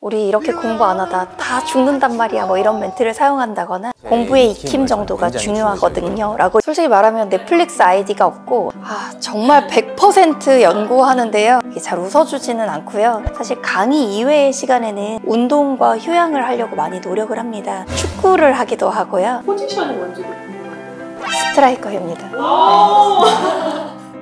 우리 이렇게 공부 안 하다 다 죽는단 말이야 뭐 이런 멘트를 사용한다거나 공부의 익힘 정도가 중요하거든요 라고 솔직히 말하면 넷플릭스 아이디가 없고 아 정말 100% 연구하는데요 잘 웃어주지는 않고요 사실 강의 이외의 시간에는 운동과 휴양을 하려고 많이 노력을 합니다 축구를 하기도 하고요 포지션이 뭔지요 스트라이커입니다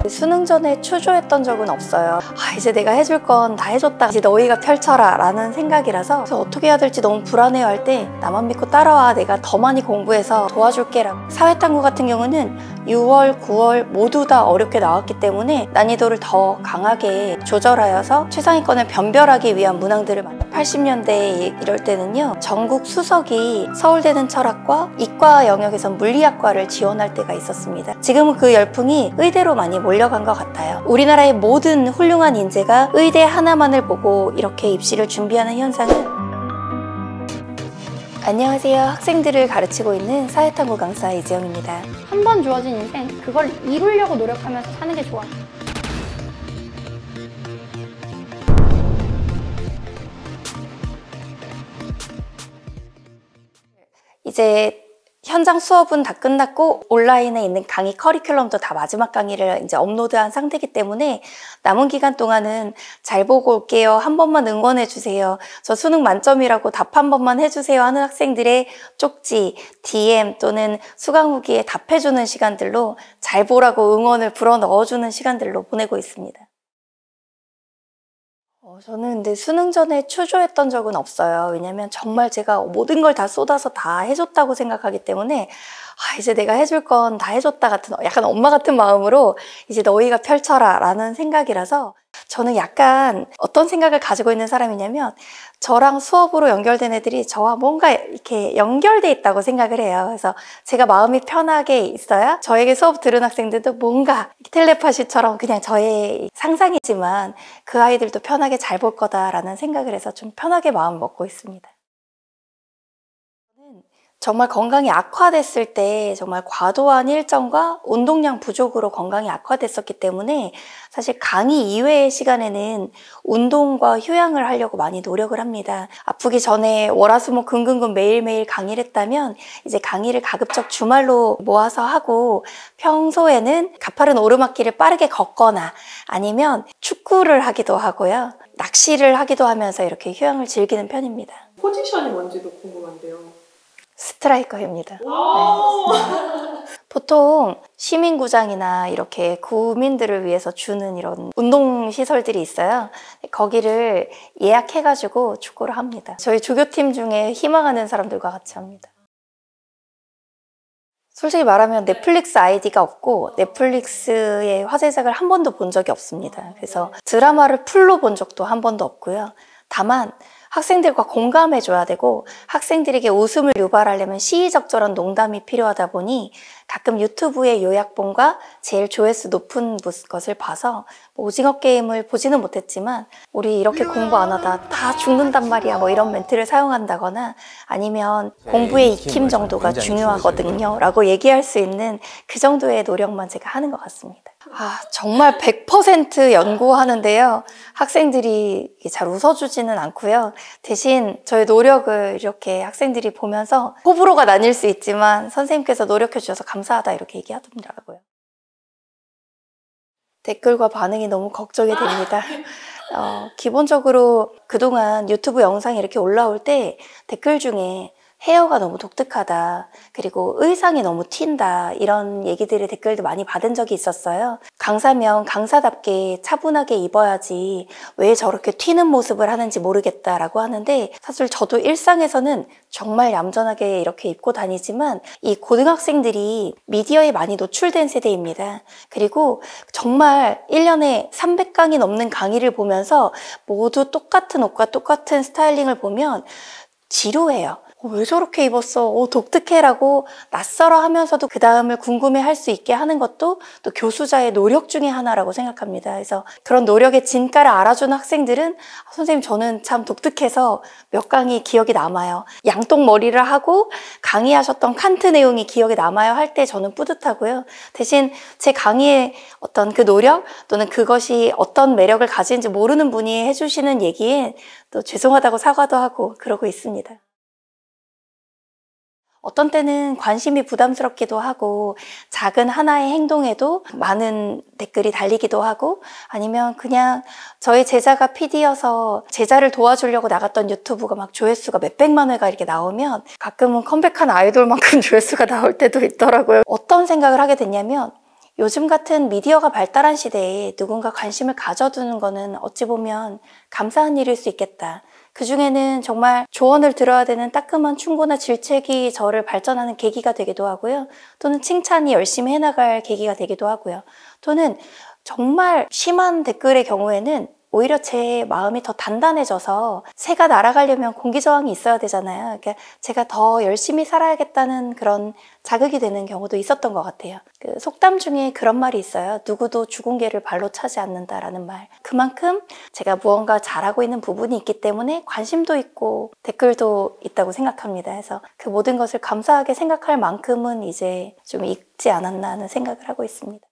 수능 전에 추조했던 적은 없어요 아 이제 내가 해줄 건 다 해줬다 이제 너희가 펼쳐라 라는 생각이라서 그래서 어떻게 해야 될지 너무 불안해요 할 때 나만 믿고 따라와 내가 더 많이 공부해서 도와줄게 라고 사회탐구 같은 경우는 6월, 9월 모두 다 어렵게 나왔기 때문에 난이도를 더 강하게 조절하여서 최상위권을 변별하기 위한 문항들을 만다 80년대 이럴 때는요 전국 수석이 서울대는 철학과 이과 영역에서 물리학과를 지원할 때가 있었습니다 지금은 그 열풍이 의대로 많이 몰려간 것 같아요 우리나라의 모든 훌륭한 인재가 의대 하나만을 보고 이렇게 입시를 준비하는 현상은 안녕하세요. 학생들을 가르치고 있는 사회탐구 강사 이지영입니다. 한 번 주어진 인생, 그걸 이루려고 노력하면서 사는 게 좋아. 이제 현장 수업은 다 끝났고 온라인에 있는 강의 커리큘럼도 다 마지막 강의를 이제 업로드한 상태이기 때문에 남은 기간 동안은 잘 보고 올게요. 한 번만 응원해 주세요. 저 수능 만점이라고 답 한 번만 해주세요 하는 학생들의 쪽지, DM 또는 수강 후기에 답해주는 시간들로 잘 보라고 응원을 불어 넣어주는 시간들로 보내고 있습니다. 저는 근데 수능 전에 초조했던 적은 없어요. 왜냐면 정말 제가 모든 걸 다 쏟아서 다 해줬다고 생각하기 때문에 아, 이제 내가 해줄 건 다 해줬다 같은 약간 엄마 같은 마음으로 이제 너희가 펼쳐라 라는 생각이라서 저는 약간 어떤 생각을 가지고 있는 사람이냐면 저랑 수업으로 연결된 애들이 저와 뭔가 이렇게 연결돼 있다고 생각을 해요. 그래서 제가 마음이 편하게 있어야 저에게 수업 들은 학생들도 뭔가 텔레파시처럼 그냥 저의 상상이지만 그 아이들도 편하게 잘 볼 거다라는 생각을 해서 좀 편하게 마음 먹고 있습니다. 정말 건강이 악화됐을 때 정말 과도한 일정과 운동량 부족으로 건강이 악화됐었기 때문에 사실 강의 이외의 시간에는 운동과 휴양을 하려고 많이 노력을 합니다. 아프기 전에 월화수목 금금금 매일매일 강의를 했다면 이제 강의를 가급적 주말로 모아서 하고 평소에는 가파른 오르막길을 빠르게 걷거나 아니면 축구를 하기도 하고요. 낚시를 하기도 하면서 이렇게 휴양을 즐기는 편입니다. 포지션이 뭔지도 궁금한데요. 스트라이커입니다. 네. 보통 시민구장이나 이렇게 구민들을 위해서 주는 이런 운동시설들이 있어요. 거기를 예약해가지고 축구를 합니다. 저희 조교팀 중에 희망하는 사람들과 같이 합니다. 솔직히 말하면 네. 넷플릭스 아이디가 없고 넷플릭스의 화제작을 한 번도 본 적이 없습니다. 그래서 드라마를 풀로 본 적도 한 번도 없고요. 다만 학생들과 공감해줘야 되고 학생들에게 웃음을 유발하려면 시의적절한 농담이 필요하다 보니 가끔 유튜브의 요약본과 제일 조회수 높은 것을 봐서 뭐 오징어 게임을 보지는 못했지만 우리 이렇게 공부 안 하다 다 죽는단 말이야 뭐 이런 멘트를 사용한다거나 아니면 네, 공부의 익힘 정도가 중요하거든요 라고 얘기할 수 있는 그 정도의 노력만 제가 하는 것 같습니다. 아, 정말 100% 연구하는데요. 학생들이 잘 웃어주지는 않고요. 대신 저의 노력을 이렇게 학생들이 보면서 호불호가 나뉠 수 있지만 선생님께서 노력해 주셔서 감사하다 이렇게 얘기하더라고요. 댓글과 반응이 너무 걱정이 됩니다. 어, 기본적으로 그동안 유튜브 영상이 이렇게 올라올 때 댓글 중에 헤어가 너무 독특하다. 그리고 의상이 너무 튄다. 이런 얘기들을 댓글도 많이 받은 적이 있었어요. 강사면 강사답게 차분하게 입어야지 왜 저렇게 튀는 모습을 하는지 모르겠다라고 하는데 사실 저도 일상에서는 정말 얌전하게 이렇게 입고 다니지만 이 고등학생들이 미디어에 많이 노출된 세대입니다. 그리고 정말 1년에 300강이 넘는 강의를 보면서 모두 똑같은 옷과 똑같은 스타일링을 보면 지루해요. 어, 왜 저렇게 입었어? 오, 어, 독특해라고 낯설어 하면서도 그 다음을 궁금해 할 수 있게 하는 것도 또 교수자의 노력 중에 하나라고 생각합니다. 그래서 그런 노력의 진가를 알아주는 학생들은 아, 선생님 저는 참 독특해서 몇 강의 기억이 남아요. 양똥머리를 하고 강의하셨던 칸트 내용이 기억에 남아요 할 때 저는 뿌듯하고요. 대신 제 강의의 어떤 그 노력 또는 그것이 어떤 매력을 가진지 모르는 분이 해주시는 얘기에 또 죄송하다고 사과도 하고 그러고 있습니다. 어떤 때는 관심이 부담스럽기도 하고 작은 하나의 행동에도 많은 댓글이 달리기도 하고 아니면 그냥 저의 제자가 PD여서 제자를 도와주려고 나갔던 유튜브가 막 조회수가 몇백만 회가 이렇게 나오면 가끔은 컴백한 아이돌만큼 조회수가 나올 때도 있더라고요. 어떤 생각을 하게 됐냐면 요즘 같은 미디어가 발달한 시대에 누군가 관심을 가져두는 것은 어찌 보면 감사한 일일 수 있겠다. 그 중에는 정말 조언을 들어야 되는 따끔한 충고나 질책이 저를 발전하는 계기가 되기도 하고요. 또는 칭찬이 열심히 해나갈 계기가 되기도 하고요. 또는 정말 심한 댓글의 경우에는 오히려 제 마음이 더 단단해져서 새가 날아가려면 공기 저항이 있어야 되잖아요. 그러니까 제가 더 열심히 살아야겠다는 그런 자극이 되는 경우도 있었던 것 같아요. 그 속담 중에 그런 말이 있어요. 누구도 죽은 개를 발로 차지 않는다라는 말. 그만큼 제가 무언가 잘하고 있는 부분이 있기 때문에 관심도 있고 댓글도 있다고 생각합니다. 그래서 그 모든 것을 감사하게 생각할 만큼은 이제 좀 있지 않았나 하는 생각을 하고 있습니다.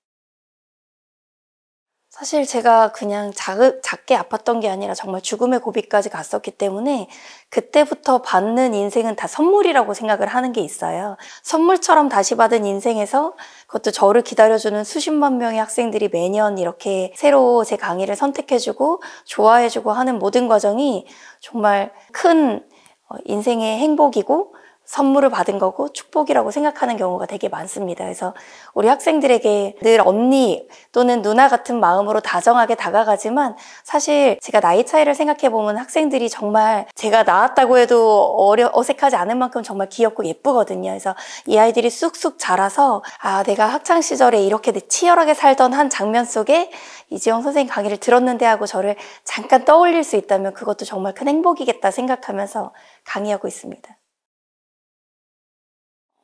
사실 제가 그냥 작 작게 아팠던 게 아니라 정말 죽음의 고비까지 갔었기 때문에 그때부터 받는 인생은 다 선물이라고 생각을 하는 게 있어요. 선물처럼 다시 받은 인생에서 그것도 저를 기다려주는 수십만 명의 학생들이 매년 이렇게 새로 제 강의를 선택해주고 좋아해주고 하는 모든 과정이 정말 큰 어, 인생의 행복이고 선물을 받은 거고 축복이라고 생각하는 경우가 되게 많습니다. 그래서 우리 학생들에게 늘 언니 또는 누나 같은 마음으로 다정하게 다가가지만 사실 제가 나이 차이를 생각해 보면 학생들이 정말 제가 나왔다고 해도 어려, 어색하지 않을 만큼 정말 귀엽고 예쁘거든요. 그래서 이 아이들이 쑥쑥 자라서 아, 내가 학창 시절에 이렇게 치열하게 살던 한 장면 속에 이지영 선생님 강의를 들었는데 하고 저를 잠깐 떠올릴 수 있다면 그것도 정말 큰 행복이겠다 생각하면서 강의하고 있습니다.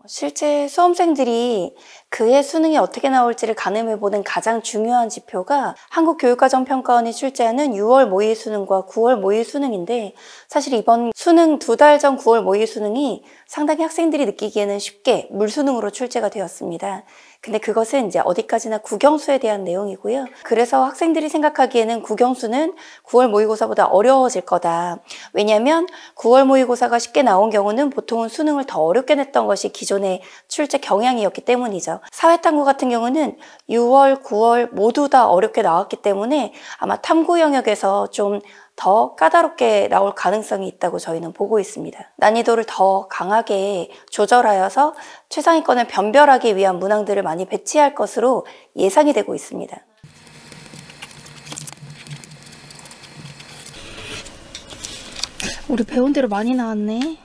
어, 실제 수험생들이 그해 수능이 어떻게 나올지를 가늠해보는 가장 중요한 지표가 한국교육과정평가원이 출제하는 6월 모의 수능과 9월 모의 수능인데 사실 이번 수능 두 달 전 9월 모의 수능이 상당히 학생들이 느끼기에는 쉽게 물수능으로 출제가 되었습니다. 근데 그것은 이제 어디까지나 국영수에 대한 내용이고요. 그래서 학생들이 생각하기에는 국영수는 9월 모의고사보다 어려워질 거다. 왜냐하면 9월 모의고사가 쉽게 나온 경우는 보통은 수능을 더 어렵게 냈던 것이 기존의 출제 경향이었기 때문이죠. 사회탐구 같은 경우는 6월, 9월 모두 다 어렵게 나왔기 때문에 아마 탐구 영역에서 좀더 까다롭게 나올 가능성이 있다고 저희는 보고 있습니다. 난이도를 더 강하게 조절하여서 최상위권을 변별하기 위한 문항들을 많이 배치할 것으로 예상이 되고 있습니다. 우리 배운 대로 많이 나왔네.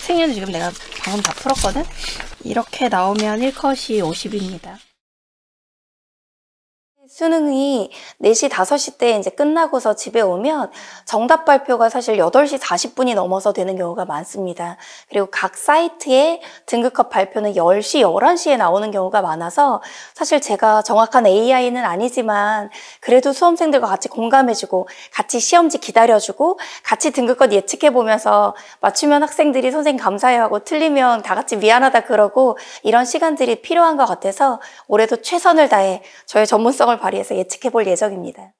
생년도 지금 내가 방금 다 풀었거든? 이렇게 나오면 1컷이 50입니다. 수능이 4시, 5시 때 이제 끝나고서 집에 오면 정답 발표가 사실 8시 40분이 넘어서 되는 경우가 많습니다. 그리고 각 사이트에 등급컷 발표는 10시, 11시에 나오는 경우가 많아서 사실 제가 정확한 AI는 아니지만 그래도 수험생들과 같이 공감해주고 같이 시험지 기다려주고 같이 등급컷 예측해보면서 맞추면 학생들이 선생님 감사해 하고 틀리면 다 같이 미안하다 그러고 이런 시간들이 필요한 것 같아서 올해도 최선을 다해 저의 전문성을 신중을 발휘해서 예측해 볼 예정입니다.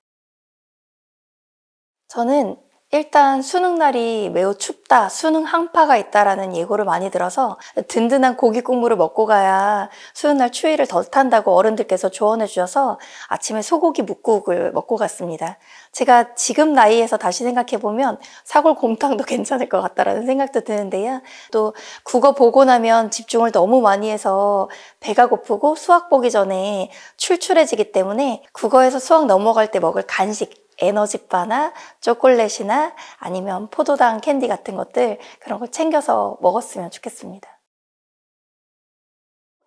저는 일단 수능 날이 매우 춥다, 수능 한파가 있다라는 예고를 많이 들어서 든든한 고기 국물을 먹고 가야 수능 날 추위를 덜 탄다고 어른들께서 조언해 주셔서 아침에 소고기 묵국을 먹고 갔습니다. 제가 지금 나이에서 다시 생각해 보면 사골 곰탕도 괜찮을 것 같다라는 생각도 드는데요. 또 국어 보고 나면 집중을 너무 많이 해서 배가 고프고 수학 보기 전에 출출해지기 때문에 국어에서 수학 넘어갈 때 먹을 간식 에너지바나 초콜릿이나 아니면 포도당 캔디 같은 것들 그런 걸 챙겨서 먹었으면 좋겠습니다.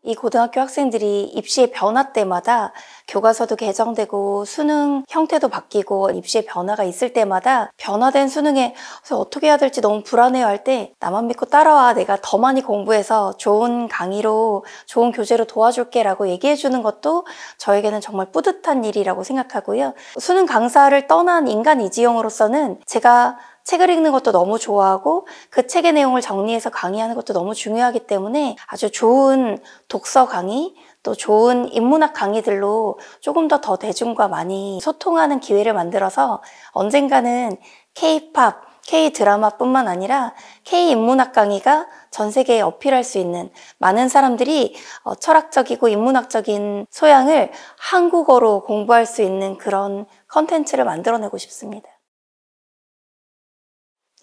이 고등학교 학생들이 입시의 변화 때마다 교과서도 개정되고 수능 형태도 바뀌고 입시의 변화가 있을 때마다 변화된 수능에 어떻게 해야 될지 너무 불안해할 때 나만 믿고 따라와 내가 더 많이 공부해서 좋은 강의로 좋은 교재로 도와줄게 라고 얘기해 주는 것도 저에게는 정말 뿌듯한 일이라고 생각하고요. 수능 강사를 떠난 인간 이지영으로서는 제가 책을 읽는 것도 너무 좋아하고 그 책의 내용을 정리해서 강의하는 것도 너무 중요하기 때문에 아주 좋은 독서 강의 또 좋은 인문학 강의들로 조금 더 더 대중과 많이 소통하는 기회를 만들어서 언젠가는 K-팝, K-드라마뿐만 아니라 K-인문학 강의가 전 세계에 어필할 수 있는 많은 사람들이 어, 철학적이고 인문학적인 소양을 한국어로 공부할 수 있는 그런 컨텐츠를 만들어내고 싶습니다.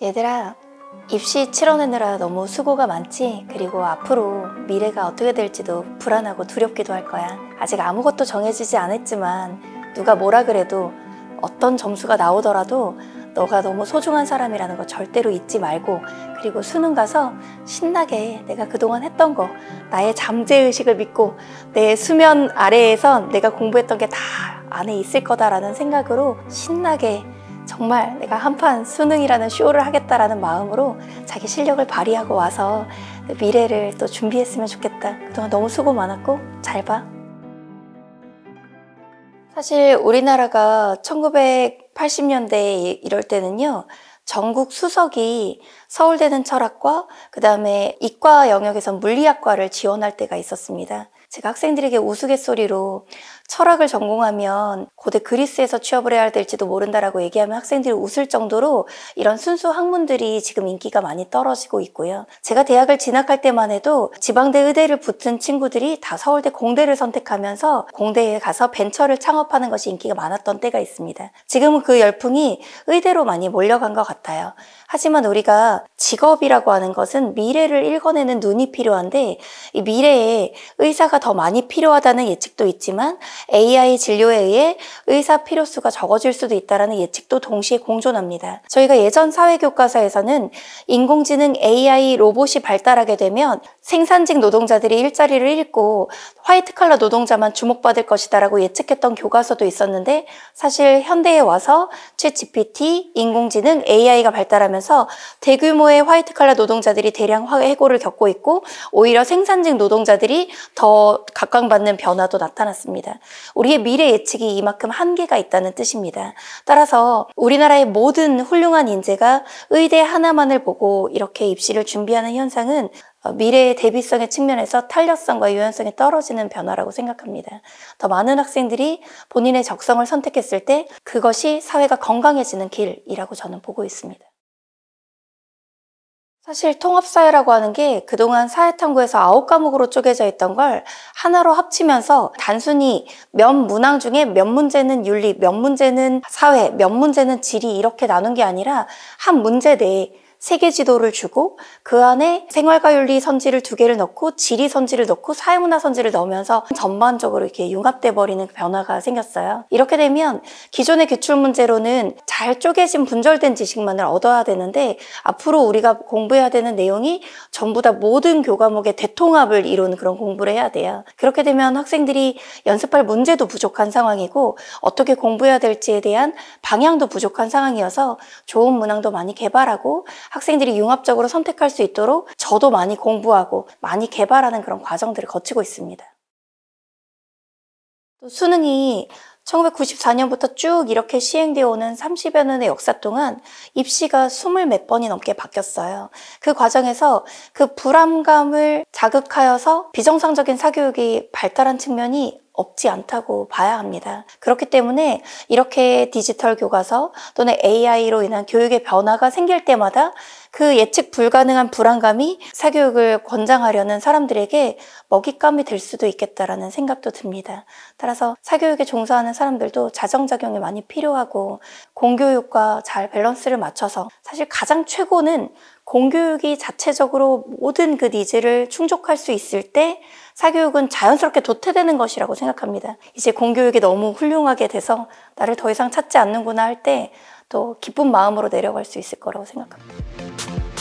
얘들아, 입시 치러내느라 너무 수고가 많지? 그리고 앞으로 미래가 어떻게 될지도 불안하고 두렵기도 할 거야. 아직 아무것도 정해지지 않았지만 누가 뭐라 그래도 어떤 점수가 나오더라도 너가 너무 소중한 사람이라는 거 절대로 잊지 말고 그리고 수능 가서 신나게 내가 그동안 했던 거 나의 잠재의식을 믿고 내 수면 아래에선 내가 공부했던 게 다 안에 있을 거다라는 생각으로 신나게 정말 내가 한판 수능이라는 쇼를 하겠다라는 마음으로 자기 실력을 발휘하고 와서 미래를 또 준비했으면 좋겠다. 그동안 너무 수고 많았고 잘 봐. 사실 우리나라가 1980년대 이럴 때는요. 전국 수석이 서울대는 철학과 그다음에 이과 영역에서 물리학과를 지원할 때가 있었습니다. 제가 학생들에게 우스갯소리로 철학을 전공하면 고대 그리스에서 취업을 해야 될지도 모른다라고 얘기하면 학생들이 웃을 정도로 이런 순수 학문들이 지금 인기가 많이 떨어지고 있고요. 제가 대학을 진학할 때만 해도 지방대 의대를 붙은 친구들이 다 서울대 공대를 선택하면서 공대에 가서 벤처를 창업하는 것이 인기가 많았던 때가 있습니다. 지금은 그 열풍이 의대로 많이 몰려간 것 같아요. 하지만 우리가 직업이라고 하는 것은 미래를 읽어내는 눈이 필요한데 이 미래에 의사가 더 많이 필요하다는 예측도 있지만 AI 진료에 의해 의사 필요수가 적어질 수도 있다는 예측도 동시에 공존합니다. 저희가 예전 사회교과서에서는 인공지능 AI 로봇이 발달하게 되면 생산직 노동자들이 일자리를 잃고 화이트칼라 노동자만 주목받을 것이다라고 예측했던 교과서도 있었는데 사실 현대에 와서 최 g p t 인공지능, AI가 발달하면서 대규모의 화이트칼라 노동자들이 대량 해고를 겪고 있고 오히려 생산직 노동자들이 더 각광받는 변화도 나타났습니다. 우리의 미래 예측이 이만큼 한계가 있다는 뜻입니다. 따라서 우리나라의 모든 훌륭한 인재가 의대 하나만을 보고 이렇게 입시를 준비하는 현상은 어, 미래의 대비성의 측면에서 탄력성과 유연성이 떨어지는 변화라고 생각합니다. 더 많은 학생들이 본인의 적성을 선택했을 때 그것이 사회가 건강해지는 길이라고 저는 보고 있습니다. 사실 통합사회라고 하는 게 그동안 사회탐구에서 아홉 과목으로 쪼개져 있던 걸 하나로 합치면서 단순히 몇 문항 중에 몇 문제는 윤리, 몇 문제는 사회, 몇 문제는 지리 이렇게 나눈 게 아니라 한 문제 내에 세계 지도를 주고 그 안에 생활과 윤리 선지를 두 개를 넣고 지리 선지를 넣고 사회문화 선지를 넣으면서 전반적으로 이렇게 융합돼 버리는 변화가 생겼어요. 이렇게 되면 기존의 기출 문제로는 잘 쪼개진 분절된 지식만을 얻어야 되는데 앞으로 우리가 공부해야 되는 내용이 전부 다 모든 교과목의 대통합을 이루는 그런 공부를 해야 돼요. 그렇게 되면 학생들이 연습할 문제도 부족한 상황이고 어떻게 공부해야 될지에 대한 방향도 부족한 상황이어서 좋은 문항도 많이 개발하고 학생들이 융합적으로 선택할 수 있도록 저도 많이 공부하고 많이 개발하는 그런 과정들을 거치고 있습니다. 또 수능이 1994년부터 쭉 이렇게 시행되어 오는 30여 년의 역사 동안 입시가 20몇 번이 넘게 바뀌었어요. 그 과정에서 그 불안감을 자극하여서 비정상적인 사교육이 발달한 측면이 없지 않다고 봐야 합니다. 그렇기 때문에 이렇게 디지털 교과서 또는 AI로 인한 교육의 변화가 생길 때마다 그 예측 불가능한 불안감이 사교육을 권장하려는 사람들에게 먹잇감이 될 수도 있겠다라는 생각도 듭니다. 따라서 사교육에 종사하는 사람들도 자정작용이 많이 필요하고 공교육과 잘 밸런스를 맞춰서 사실 가장 최고는 공교육이 자체적으로 모든 그 니즈를 충족할 수 있을 때 사교육은 자연스럽게 도태되는 것이라고 생각합니다. 이제 공교육이 너무 훌륭하게 돼서 나를 더 이상 찾지 않는구나 할 때 또 기쁜 마음으로 내려갈 수 있을 거라고 생각합니다.